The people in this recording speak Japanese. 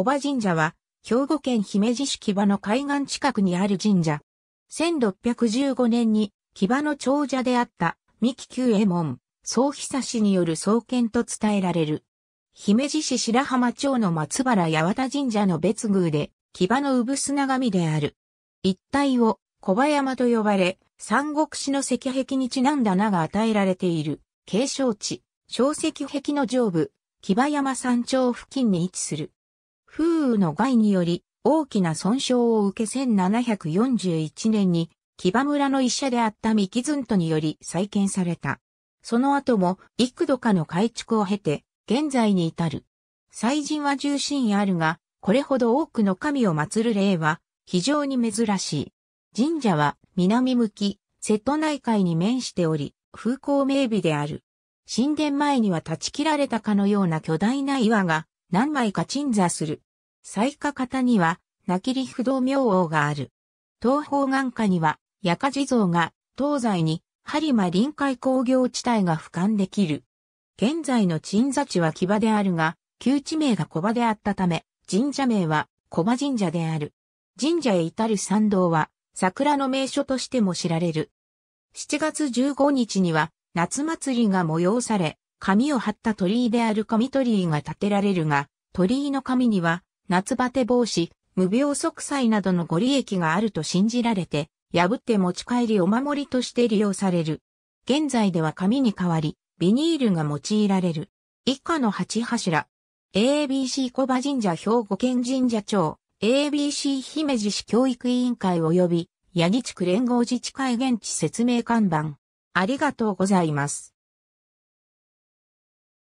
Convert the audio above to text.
小葉神社は、兵庫県姫路市木場の海岸近くにある神社。1615年に木場の長者であった三木久右衛門、総久氏による創建と伝えられる。姫路市白浜町の松原八幡神社の別宮で、木場の産砂神である。一帯を小葉山と呼ばれ、三国志の石壁にちなんだ名が与えられている、景勝地、小石壁の上部、木場山山頂付近に位置する。風雨の害により大きな損傷を受け1741年に木場村の医者であった三木ずんとにより再建された。その後も幾度かの改築を経て現在に至る。祭神は重心あるが、これほど多くの神を祀る例は非常に珍しい。神社は南向き、瀬戸内海に面しており、風光明媚である。神殿前には断ち切られたかのような巨大な岩が何枚か鎮座する。最下方には、なきり不動明王がある。東方眼下には、夜火地蔵が、東西に、播磨臨海工業地帯が俯瞰できる。現在の鎮座地は木場であるが、旧地名が小場であったため、神社名は小場神社である。神社へ至る参道は、桜の名所としても知られる。7月15日には、夏祭りが催され、紙を貼った鳥居である紙鳥居が建てられるが、鳥居の紙には、夏バテ防止、無病息災などのご利益があると信じられて、破って持ち帰りお守りとして利用される。現在では紙に代わり、ビニールが用いられる。以下の八柱。ABC 小葉神社兵庫県神社長、ABC 姫路市教育委員会及び、八木地区連合自治会現地説明看板。ありがとうございます。